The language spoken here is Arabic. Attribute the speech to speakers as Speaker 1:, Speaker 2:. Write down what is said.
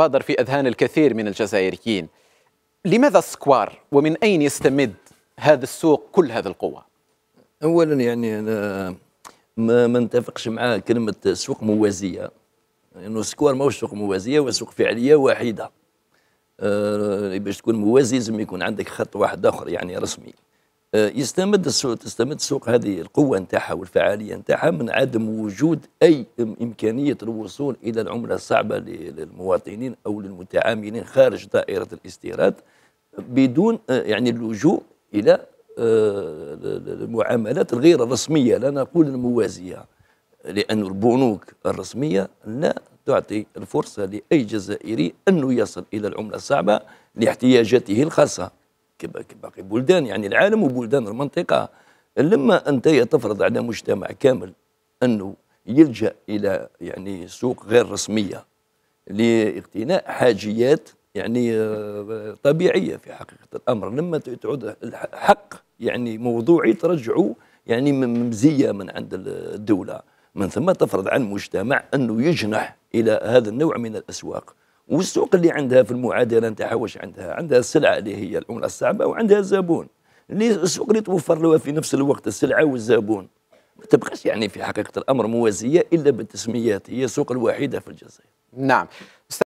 Speaker 1: بادر في أذهان الكثير من الجزائريين لماذا سكوار ومن أين يستمد هذا السوق كل هذه القوة أولا يعني أنا ما, ما نتفقش مع كلمة سوق موازية لأنه يعني السكوار ماهوش سوق موازية وسوق فعلية واحده. أه باش تكون موازي لازم يكون عندك خط واحد آخر يعني رسمي آه، يستمد السوق تستمد السوق هذه القوه نتاعها والفعاليه نتاعها من عدم وجود اي امكانيه الوصول الى العمله الصعبه للمواطنين او للمتعاملين خارج دائره الاستيراد بدون آه، يعني اللجوء الى آه، المعاملات الغير الرسميه لا نقول الموازيه لأن البنوك الرسمية لا تعطي الفرصة لأي جزائري أنه يصل إلى العملة الصعبة لاحتياجاته الخاصة كباقي بلدان يعني العالم وبلدان المنطقه لما انت تفرض على مجتمع كامل انه يلجا الى يعني سوق غير رسميه لاقتناء حاجيات يعني آه، طبيعيه في حقيقه الامر لما تعود حق يعني موضوعي ترجعه يعني ممزيه من عند الدوله من ثم تفرض على المجتمع انه يجنح الى هذا النوع من الاسواق والسوق اللي عندها في المعادله نتاعها واش عندها عندها السلعه اللي هي العمله الصعبه وعندها الزبون اللي السوق اللي توفر لها في نفس الوقت السلعه والزبون ما تبقاش يعني في حقيقه الامر موازيه الا بالتسميات هي السوق الوحيده في الجزائر نعم